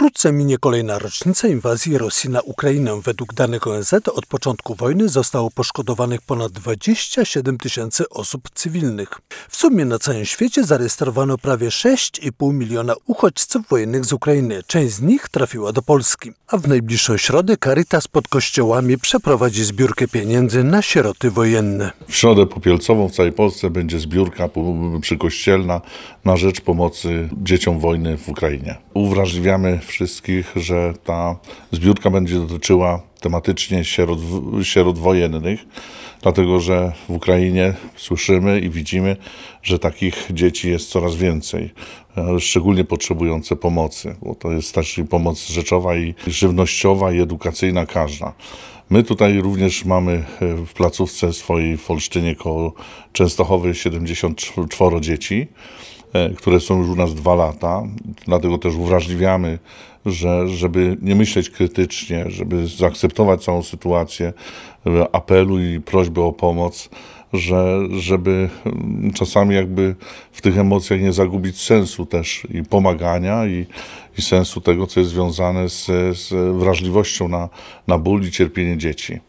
Wkrótce minie kolejna rocznica inwazji Rosji na Ukrainę. Według danych ONZ od początku wojny zostało poszkodowanych ponad 27 tysięcy osób cywilnych. W sumie na całym świecie zarejestrowano prawie 6,5 miliona uchodźców wojennych z Ukrainy. Część z nich trafiła do Polski. A w najbliższą środę Caritas pod kościołami przeprowadzi zbiórkę pieniędzy na sieroty wojenne. W środę popielcową w całej Polsce będzie zbiórka przykościelna na rzecz pomocy dzieciom wojny w Ukrainie. Uwrażliwiamy wszystkich, że ta zbiórka będzie dotyczyła tematycznie sierot, sierot wojennych, dlatego że w Ukrainie słyszymy i widzimy, że takich dzieci jest coraz więcej, e, szczególnie potrzebujące pomocy, bo to jest też pomoc rzeczowa i żywnościowa i edukacyjna każda. My tutaj również mamy e, w placówce swojej w Olsztynie koło Częstochowy 74 dzieci. E, które są już u nas dwa lata. Dlatego też uwrażliwiamy, że, żeby nie myśleć krytycznie, żeby zaakceptować całą sytuację, e, apelu i prośby o pomoc, że, żeby mm, czasami jakby w tych emocjach nie zagubić sensu też i pomagania i, i sensu tego, co jest związane z, z wrażliwością na, na ból i cierpienie dzieci.